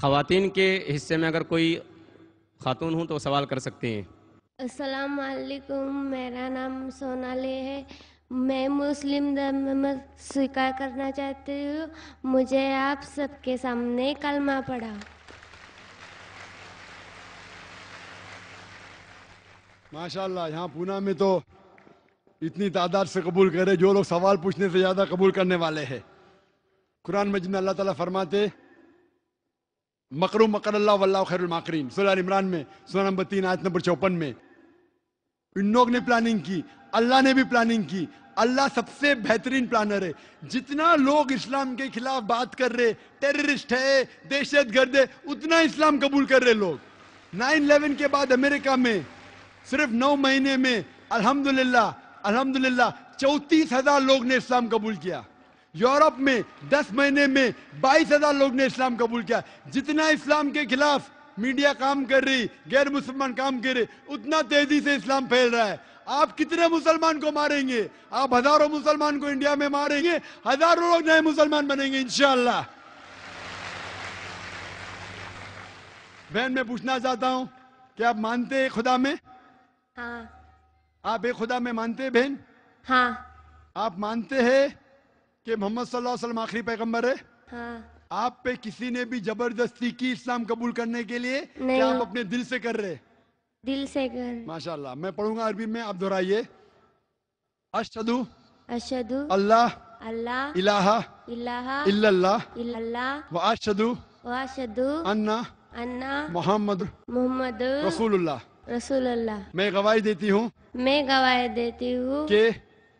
ख़वान के हिस्से में अगर कोई खातून हूँ तो सवाल कर सकती हैं असलकुम मेरा नाम सोनाली है मैं मुस्लिम धर्म स्वीकार करना चाहती हूँ मुझे आप सबके सामने कलमा पड़ा माशाल्लाह यहाँ पूना में तो इतनी तादाद से कबूल करे जो लोग सवाल पूछने से ज़्यादा कबूल करने वाले हैं कुरान मजिद में अल्लाह ताला फरमाते मकरूम मकर वल्ला खैरमाकरीन सोलह इमरान में सोलह नंबर तीन आयत नंबर चौपन में इन लोग ने प्लानिंग की अल्लाह ने भी प्लानिंग की अल्लाह सबसे बेहतरीन प्लानर है जितना लोग इस्लाम के खिलाफ बात कर रहे टेररिस्ट है दहशत गर्द है उतना इस्लाम कबूल कर रहे लोग 9/11 के बाद अमेरिका में सिर्फ नौ महीने में अल्हम्दुलिल्लाह अल्हम्दुलिल्लाह चौंतीस हजार लोग ने इस्लाम कबूल किया यूरोप में 10 महीने में 22,000 लोग ने इस्लाम कबूल किया जितना इस्लाम के खिलाफ मीडिया काम कर रही गैर मुसलमान काम कर रहे उतना तेजी से इस्लाम फैल रहा है आप कितने मुसलमान को मारेंगे आप हजारों मुसलमान को इंडिया में मारेंगे हजारों लोग नए मुसलमान बनेंगे इनशाला बहन मैं पूछना चाहता हूँ कि आप मानते हैं खुदा में हाँ आप एक खुदा में मानते हैं बहन हाँ आप मानते हैं कि मोहम्मद सल्लम आखिरी पैगम्बर है हाँ। आप पे किसी ने भी जबरदस्ती की इस्लाम कबूल करने के लिए क्या आप अपने दिल से कर रहे दिल से कर माशाल्लाह मैं पढ़ूंगा अरबी में आप दोहराइए अशदु अशदु अल्लाह अल्लाह इलाहा इलाहा इल्लल्लाह इल्लल्लाह अशदु व अन्ना अन्ना मोहम्मद मोहम्मद रसूल रसूल मैं गवाही देती हूँ मैं गवाही देती हूँ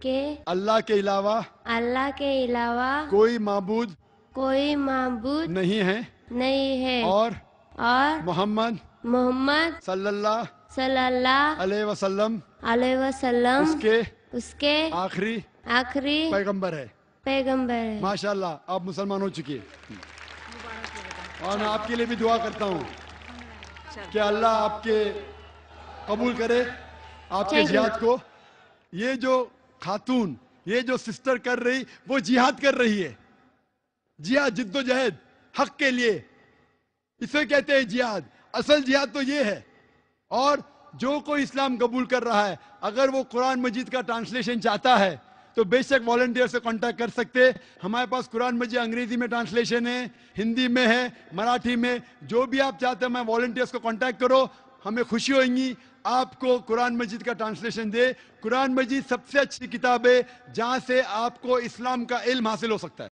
के अल्लाह के अलावा अल्लाह के अलावा कोई मबूद कोई मबूद नहीं है नहीं है और और मोहम्मद मोहम्मद सल्लल्लाह सल्लल्लाह अलैहि वसल्लम अलैहि वसल्लम उसके उसके आखिरी आखिरी पैगंबर है पैगंबर है माशाल्लाह आप मुसलमान हो चुके और मैं आपके लिए भी दुआ करता हूँ कि अल्लाह आपके कबूल करे आपके जिहाद को ये जो खातून ये जो सिस्टर कर रही वो जिहाद कर रही है जिहाद जिद्दोजहद हक के लिए इसे कहते हैं जिहाद असल जिहाद तो ये है और जो कोई इस्लाम कबूल कर रहा है अगर वो कुरान मजीद का ट्रांसलेशन चाहता है तो बेशक वॉल्टियर से कांटेक्ट कर सकते हमारे पास कुरान मजीद अंग्रेजी में ट्रांसलेशन है हिंदी में है मराठी में जो भी आप चाहते हैं मैं वॉल्टियर्स को कांटेक्ट करो हमें खुशी होगी आपको कुरान मजीद का ट्रांसलेशन दे कुरान मजीद सबसे अच्छी किताब है जहाँ से आपको इस्लाम का इल्म हासिल हो सकता है